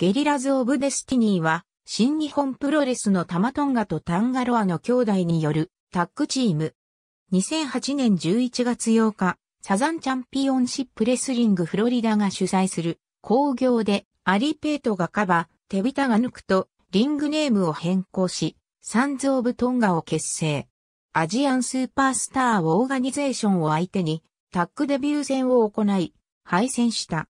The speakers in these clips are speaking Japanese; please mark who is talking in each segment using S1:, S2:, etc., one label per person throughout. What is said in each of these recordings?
S1: ゲリラズ・オブ・デスティニーは、新日本プロレスのタマトンガとタンガロアの兄弟によるタッグチーム。2008年11月8日、サザンチャンピオンシップレスリングフロリダが主催する工業でアリペイトがカバ、テビタが抜くとリングネームを変更し、サンズ・オブ・トンガを結成。アジアンスーパースターオーガニゼーションを相手にタッグデビュー戦を行い、敗戦した。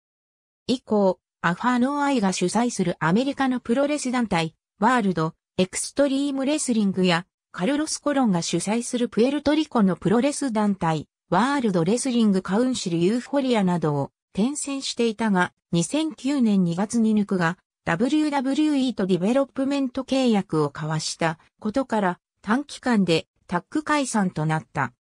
S1: 以降、アファーノーアイが主催するアメリカのプロレス団体、ワールド、エクストリームレスリングや、カルロス・コロンが主催するプエルトリコのプロレス団体、ワールドレスリングカウンシルユーフォリアなどを転戦していたが、2009年2月に抜くが、WWE とディベロップメント契約を交わしたことから短期間でタッグ解散となった。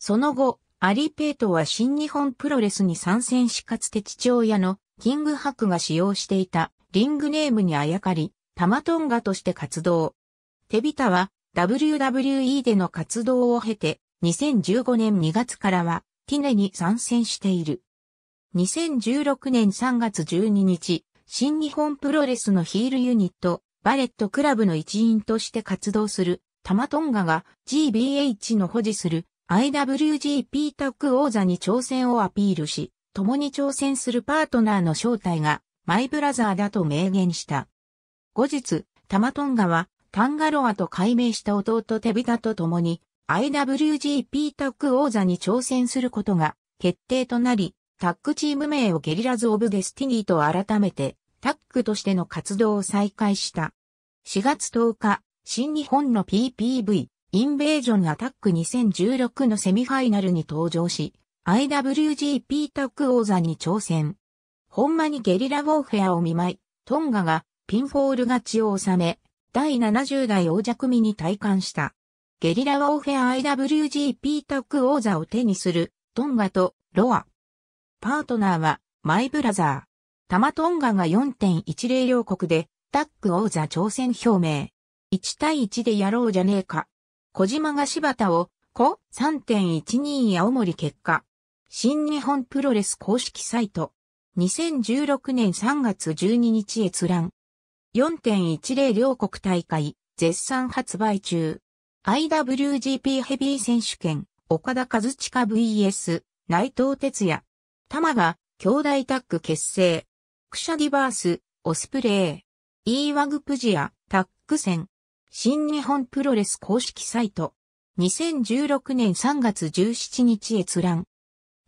S1: その後、アリ・ペイトは新日本プロレスに参戦しかつて父親のキングハクが使用していたリングネームにあやかり、タマトンガとして活動。テビタは WWE での活動を経て、2015年2月からはティネに参戦している。2016年3月12日、新日本プロレスのヒールユニット、バレットクラブの一員として活動する、タマトンガが GBH の保持する IWGP タック王座に挑戦をアピールし、共に挑戦するパートナーの正体がマイブラザーだと明言した。後日、タマトンガはタンガロアと改名した弟テビタと共に IWGP タッグ王座に挑戦することが決定となり、タッグチーム名をゲリラズ・オブ・デスティニーと改めてタッグとしての活動を再開した。4月10日、新日本の PPV インベージョンアタック2016のセミファイナルに登場し、IWGP タッグ王座に挑戦。ほんまにゲリラウォーフェアを見舞い、トンガがピンフォール勝ちを収め、第70代王者組に体感した。ゲリラウォーフェア IWGP タッグ王座を手にする、トンガとロア。パートナーは、マイブラザー。タマトンガが4.10両国で、タッグ王座挑戦表明。1対1でやろうじゃねえか。小島が柴田を、こ3.12青森結果。新日本プロレス公式サイト。2016年3月12日閲覧。4.10両国大会、絶賛発売中。IWGP ヘビー選手権、岡田和親 VS、内藤哲也。玉が、兄弟タッグ結成。クシャディバース、オスプレイ。イーワグプジア、タッグ戦。新日本プロレス公式サイト。2016年3月17日閲覧。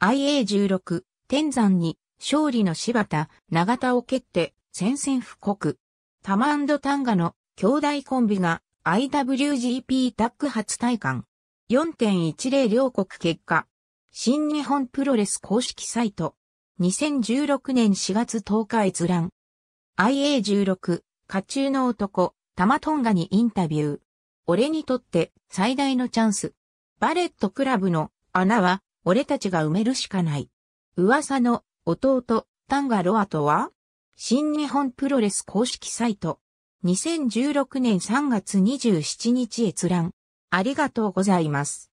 S1: IA16、天山に、勝利の柴田、長田を蹴って、戦線布告。タマタンガの兄弟コンビが IWGP タッグ初体感。4.10両国結果。新日本プロレス公式サイト。2016年4月10日閲覧。IA16、家中の男、タマトンガにインタビュー。俺にとって最大のチャンス。バレットクラブの穴は俺たちが埋めるしかない。噂の弟、タンガロアとは新日本プロレス公式サイト。2016年3月27日閲覧。ありがとうございます。